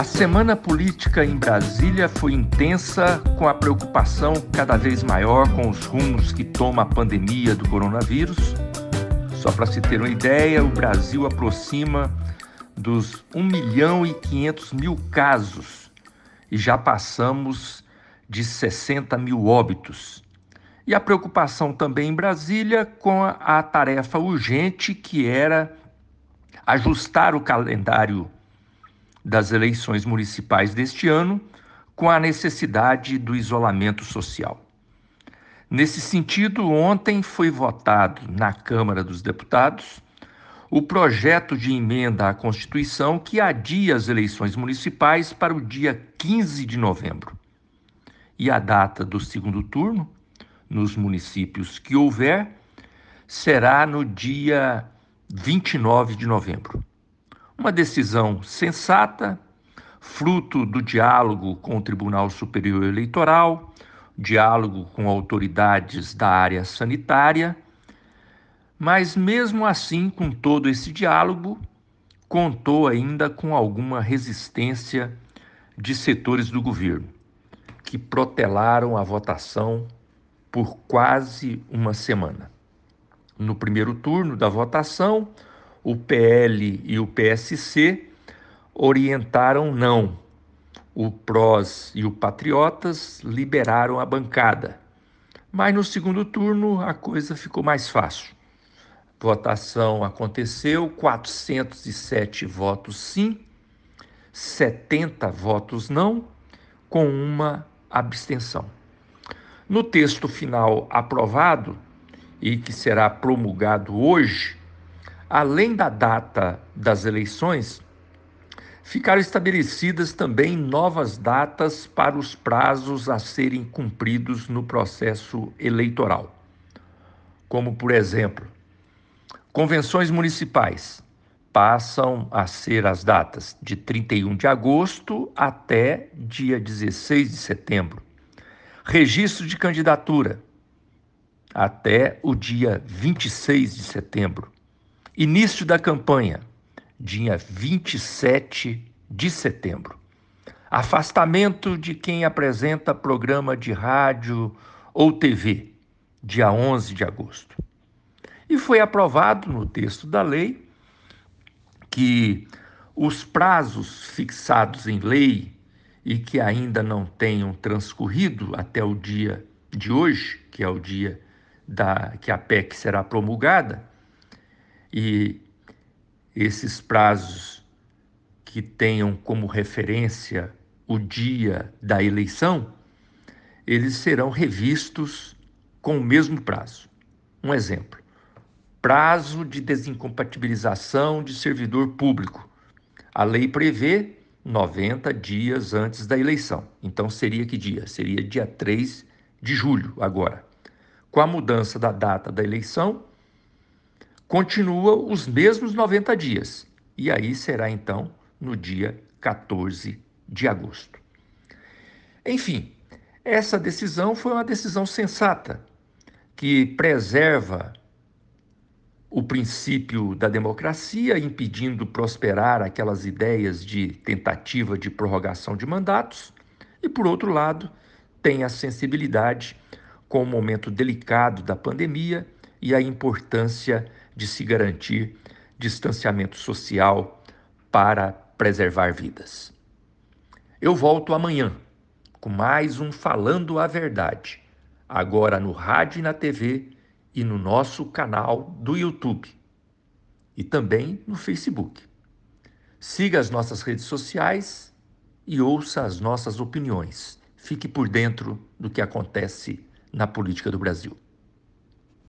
A semana política em Brasília foi intensa, com a preocupação cada vez maior com os rumos que toma a pandemia do coronavírus. Só para se ter uma ideia, o Brasil aproxima dos 1 milhão e 500 mil casos e já passamos de 60 mil óbitos. E a preocupação também em Brasília com a, a tarefa urgente que era ajustar o calendário das eleições municipais deste ano com a necessidade do isolamento social. Nesse sentido, ontem foi votado na Câmara dos Deputados o projeto de emenda à Constituição que adia as eleições municipais para o dia 15 de novembro. E a data do segundo turno, nos municípios que houver, será no dia 29 de novembro. Uma decisão sensata, fruto do diálogo com o Tribunal Superior Eleitoral, diálogo com autoridades da área sanitária, mas mesmo assim, com todo esse diálogo, contou ainda com alguma resistência de setores do governo, que protelaram a votação por quase uma semana. No primeiro turno da votação, o PL e o PSC orientaram não. O PROS e o Patriotas liberaram a bancada. Mas no segundo turno a coisa ficou mais fácil. Votação aconteceu, 407 votos sim, 70 votos não, com uma abstenção. No texto final aprovado, e que será promulgado hoje, além da data das eleições, ficaram estabelecidas também novas datas para os prazos a serem cumpridos no processo eleitoral. Como, por exemplo, convenções municipais passam a ser as datas de 31 de agosto até dia 16 de setembro. Registro de candidatura até o dia 26 de setembro. Início da campanha, dia 27 de setembro. Afastamento de quem apresenta programa de rádio ou TV, dia 11 de agosto. E foi aprovado no texto da lei que os prazos fixados em lei e que ainda não tenham transcorrido até o dia de hoje, que é o dia da que a PEC será promulgada, e esses prazos que tenham como referência o dia da eleição, eles serão revistos com o mesmo prazo. Um exemplo: prazo de desincompatibilização de servidor público. A lei prevê 90 dias antes da eleição. Então seria que dia? Seria dia 3 de julho agora. Com a mudança da data da eleição, continua os mesmos 90 dias. E aí será então no dia 14 de agosto. Enfim, essa decisão foi uma decisão sensata, que preserva o princípio da democracia, impedindo prosperar aquelas ideias de tentativa de prorrogação de mandatos, e, por outro lado, tem a sensibilidade com o momento delicado da pandemia e a importância de se garantir distanciamento social para preservar vidas. Eu volto amanhã com mais um Falando a Verdade, agora no rádio e na TV e no nosso canal do YouTube e também no Facebook. Siga as nossas redes sociais e ouça as nossas opiniões. Fique por dentro do que acontece na política do Brasil.